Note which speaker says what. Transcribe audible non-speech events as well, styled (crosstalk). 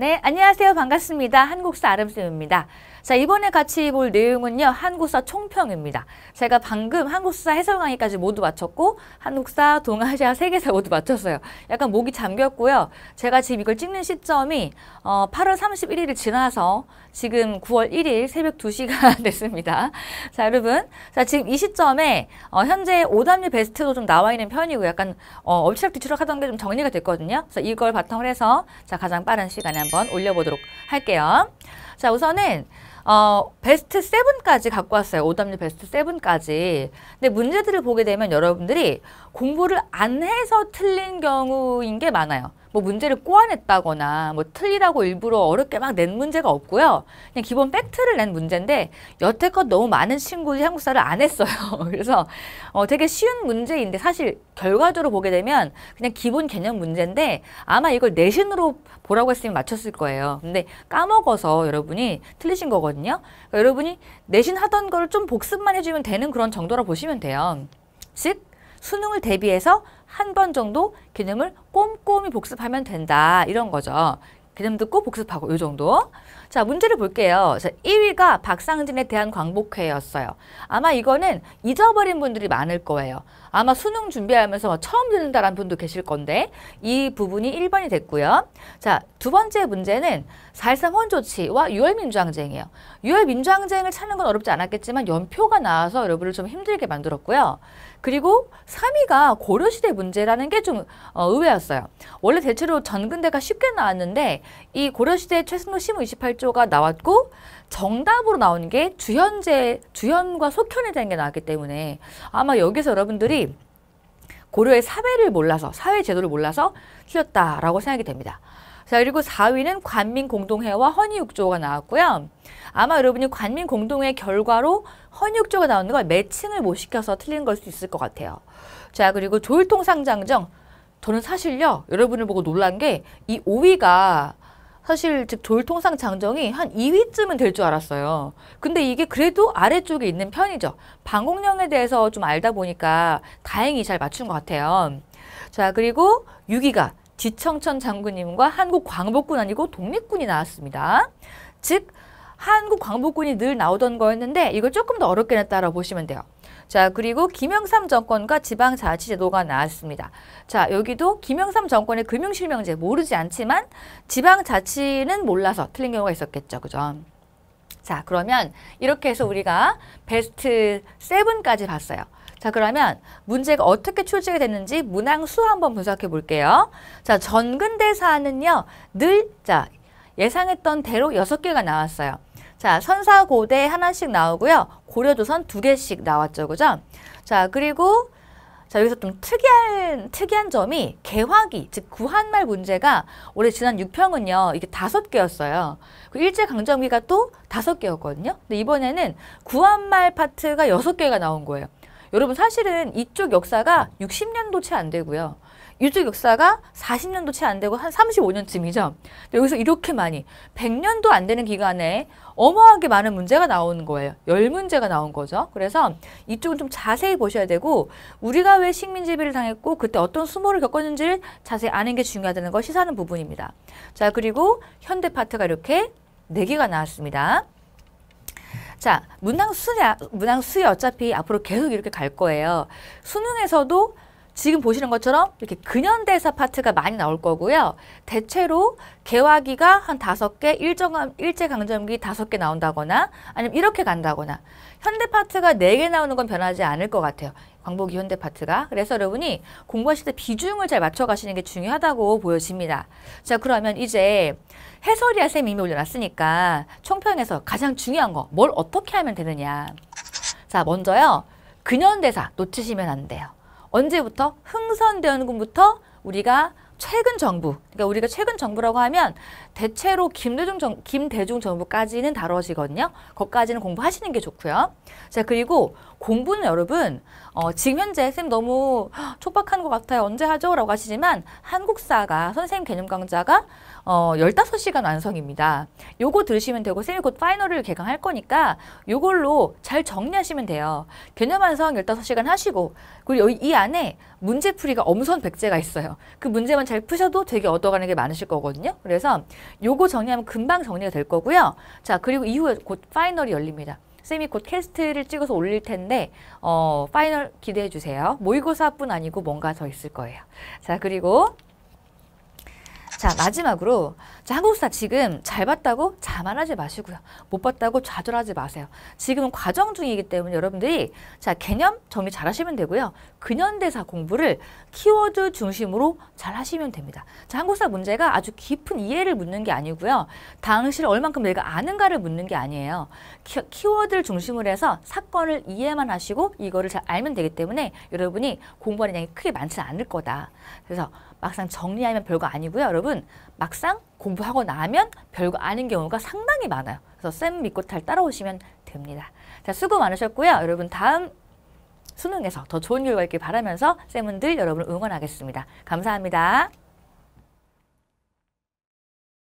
Speaker 1: 네, 안녕하세요. 반갑습니다. 한국사 아름쌤입니다. 자, 이번에 같이 볼 내용은요. 한국사 총평입니다. 제가 방금 한국사 해설 강의까지 모두 마쳤고 한국사, 동아시아, 세계사 모두 마쳤어요. 약간 목이 잠겼고요. 제가 지금 이걸 찍는 시점이 어, 8월 31일을 지나서 지금 9월 1일 새벽 2시가 (laughs) 됐습니다. 자, 여러분. 자, 지금 이 시점에 어, 현재 오답률 베스트도 좀 나와 있는 편이고 약간 어, 엎치락 뒤치락 하던 게 좀 정리가 됐거든요. 그래서 이걸 바탕으로 해서 자, 가장 빠른 시간에 한번 올려보도록 할게요. 자, 우선은 어, 베스트 세까지 갖고 왔어요. 오답률 베스트 세까지 근데 문제들을 보게 되면 여러분들이 공부를 안 해서 틀린 경우인 게 많아요. 뭐 문제를 꼬아냈다거나 뭐 틀리라고 일부러 어렵게 막 낸 문제가 없고요. 그냥 기본 팩트를 낸 문제인데 여태껏 너무 많은 친구들이 한국사를 안 했어요. (laughs) 그래서 어 되게 쉬운 문제인데 사실 결과적으로 보게 되면 그냥 기본 개념 문제인데 아마 이걸 내신으로 보라고 했으면 맞췄을 거예요. 근데 까먹어서 여러분이 틀리신 거거든요. 그러니까 여러분이 내신 하던 거를 좀 복습만 해주면 되는 그런 정도라 보시면 돼요. 즉 수능을 대비해서 한번 정도 개념을 꼼꼼히 복습하면 된다 이런 거죠. 개념 듣고 복습하고 요 정도. 자, 문제를 볼게요. 자, 1위가 박상진에 대한 광복회였어요. 아마 이거는 잊어버린 분들이 많을 거예요. 아마 수능 준비하면서 처음 듣는다라는 분도 계실 건데 이 부분이 1번이 됐고요. 자, 두 번째 문제는 4.13 혼조치와 6월 민주항쟁이에요. 6월 민주항쟁을 찾는 건 어렵지 않았겠지만 연표가 나와서 여러분을 좀 힘들게 만들었고요. 그리고 3위가 고려시대 문제라는 게좀 어, 의외였어요. 원래 대체로 전근대가 쉽게 나왔는데 이 고려시대 최승로 시무 28조가 나왔고 정답으로 나온 게 주현제, 주현과 속현에 대한 게 나왔기 때문에 아마 여기서 여러분들이 고려의 사회를 몰라서 사회 제도를 몰라서 틀렸다라고 생각이 됩니다. 자 그리고 4위는 관민공동회와 헌의육조가 나왔고요. 아마 여러분이 관민공동회 결과로 헌의육조가 나오는 걸 매칭을 못 시켜서 틀린 걸 수 있을 것 같아요. 자 그리고 조일통상장정 저는 사실요 여러분을 보고 놀란 게 이 5위가 사실 즉 졸통상 장정이 한 2위쯤은 될 줄 알았어요. 근데 이게 그래도 아래쪽에 있는 편이죠. 방공령에 대해서 좀 알다 보니까 다행히 잘 맞춘 것 같아요. 자 그리고 6위가 지청천 장군님과 한국 광복군 아니고 독립군이 나왔습니다. 즉 한국 광복군이 늘 나오던 거였는데 이걸 조금 더 어렵게 냈다라고 보시면 돼요. 자, 그리고 김영삼 정권과 지방자치제도가 나왔습니다. 자, 여기도 김영삼 정권의 금융실명제 모르지 않지만 지방자치는 몰라서 틀린 경우가 있었겠죠. 그죠? 자, 그러면 이렇게 해서 우리가 베스트 7까지 봤어요. 자 그러면 문제가 어떻게 출제가 됐는지 문항수 한번 분석해 볼게요. 자 전근대사는요 늘자 예상했던 대로 6 개가 나왔어요. 자, 선사고대 하나씩 나오고요. 고려조선 두 개씩 나왔죠. 그죠? 자, 그리고 자, 여기서 좀 특이한, 특이한 점이 개화기, 즉 구한말 문제가 올해 지난 6평은요, 이게 다섯 개였어요. 그 일제강점기가 또 다섯 개였거든요. 근데 이번에는 구한말 파트가 여섯 개가 나온 거예요. 여러분 사실은 이쪽 역사가 60년도 채 안 되고요. 유족 역사가 40년도 채 안 되고 한 35년쯤이죠. 여기서 이렇게 많이 100년도 안 되는 기간에 어마하게 많은 문제가 나오는 거예요. 열 문제가 나온 거죠. 그래서 이쪽은 좀 자세히 보셔야 되고 우리가 왜 식민지배를 당했고 그때 어떤 수모를 겪었는지를 자세히 아는 게 중요하다는 걸 시사하는 부분입니다. 자 그리고 현대 파트가 이렇게 4개가 나왔습니다. 자, 문항 수냐, 문항 수에 어차피 앞으로 계속 이렇게 갈 거예요. 수능에서도 지금 보시는 것처럼 이렇게 근현대사 파트가 많이 나올 거고요. 대체로 개화기가 한 다섯 개, 일정, 일제강점기 다섯 개 나온다거나 아니면 이렇게 간다거나 현대 파트가 네 개 나오는 건 변하지 않을 것 같아요. 광복이 현대 파트가. 그래서 여러분이 공부하실 때 비중을 잘 맞춰가시는 게 중요하다고 보여집니다. 자 그러면 이제 해설이야 쌤이 이미 올려놨으니까 총평에서 가장 중요한 거 뭘 어떻게 하면 되느냐. 자 먼저요. 근현대사 놓치시면 안 돼요. 언제부터? 흥선대원군부터 우리가 최근 정부 그러니까 우리가 최근 정부라고 하면 대체로 김대중, 정, 김대중 정부까지는 다뤄지거든요. 거까지는 공부하시는 게 좋고요. 자 그리고 공부는 여러분 어, 지금 현재 쌤 너무 촉박한 것 같아요. 언제 하죠? 라고 하시지만 한국사가 선생님 개념 강좌가 어, 15시간 완성입니다. 요거 들으시면 되고 쌤이 곧 파이널을 개강할 거니까 요걸로 잘 정리하시면 돼요. 개념 완성 15시간 하시고 그리고 이 안에 문제풀이가 엄선 백제가 있어요. 그 문제만 잘 푸셔도 되게 얻어 묻어가는 게 많으실 거거든요. 그래서 요거 정리하면 금방 정리가 될 거고요. 자, 그리고 이후에 곧 파이널이 열립니다. 쌤이 곧 캐스트를 찍어서 올릴 텐데 어, 파이널 기대해 주세요. 모의고사뿐 아니고 뭔가 더 있을 거예요. 자, 그리고 자, 마지막으로 자, 한국사 지금 잘 봤다고 자만하지 마시고요. 못 봤다고 좌절하지 마세요. 지금은 과정 중이기 때문에 여러분들이 자 개념 정리 잘 하시면 되고요. 근현대사 공부를 키워드 중심으로 잘 하시면 됩니다. 자, 한국사 문제가 아주 깊은 이해를 묻는 게 아니고요. 당시를 얼만큼 내가 아는가를 묻는 게 아니에요. 키, 키워드를 중심으로 해서 사건을 이해만 하시고 이거를 잘 알면 되기 때문에 여러분이 공부하는 양이 크게 많지 않을 거다. 그래서 막상 정리하면 별거 아니고요. 여러분 막상 공부하고 나면 별거 아닌 경우가 상당히 많아요. 그래서 쌤 믿고 탈 따라오시면 됩니다. 자, 수고 많으셨고요. 여러분 다음 수능에서 더 좋은 결과 있길 바라면서 쌤은들 여러분을 응원하겠습니다. 감사합니다.